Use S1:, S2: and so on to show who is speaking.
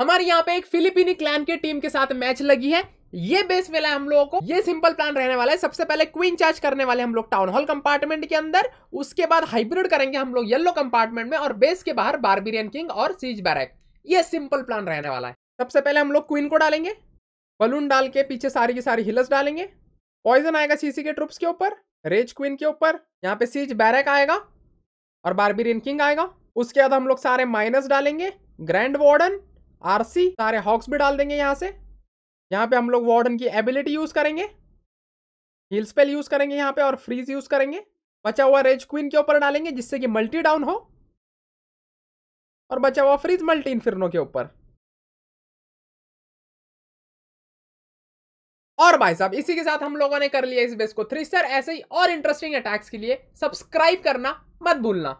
S1: हमारे यहाँ पे एक फिलिपिनी क्लैन की टीम के साथ मैच लगी है ये बेस मिला है हम लोगों को ये सिंपल प्लान रहने वाला है सबसे पहले क्वीन चार्ज करने वाले हम लोग टाउन हॉल कंपार्टमेंट के अंदर उसके बाद हाइब्रिड करेंगे हम लोग येलो कंपार्टमेंट में और बेस के बाहर बारबेरियन किंग और सीज बैरक ये सिंपल प्लान रहने वाला है सबसे पहले हम लोग क्वीन को डालेंगे बलून डाल के पीछे सारी की सारी हिलस डालेंगे पॉइजन आएगा सीसी के ट्रुप्स के ऊपर रेज क्वीन के ऊपर यहाँ पे सीज बैरक आएगा और बारबेरियन किंग आएगा उसके बाद हम लोग सारे माइनस डालेंगे ग्रैंड वार्डन आरसी सारे हॉक्स भी डाल देंगे यहाँ से यहाँ पे हम लोग वार्डन की एबिलिटी यूज करेंगे हील स्पेल यूज करेंगे यहाँ पे और फ्रीज यूज करेंगे बचा हुआ रेज क्वीन के ऊपर डालेंगे जिससे कि मल्टी डाउन हो और बचा हुआ फ्रीज मल्टी इन के ऊपर
S2: और भाई साहब इसी के साथ हम लोगों ने कर लिया इस बेस को थ्री स्टार ऐसे ही और इंटरेस्टिंग अटैक्स के लिए सब्सक्राइब करना मत भूलना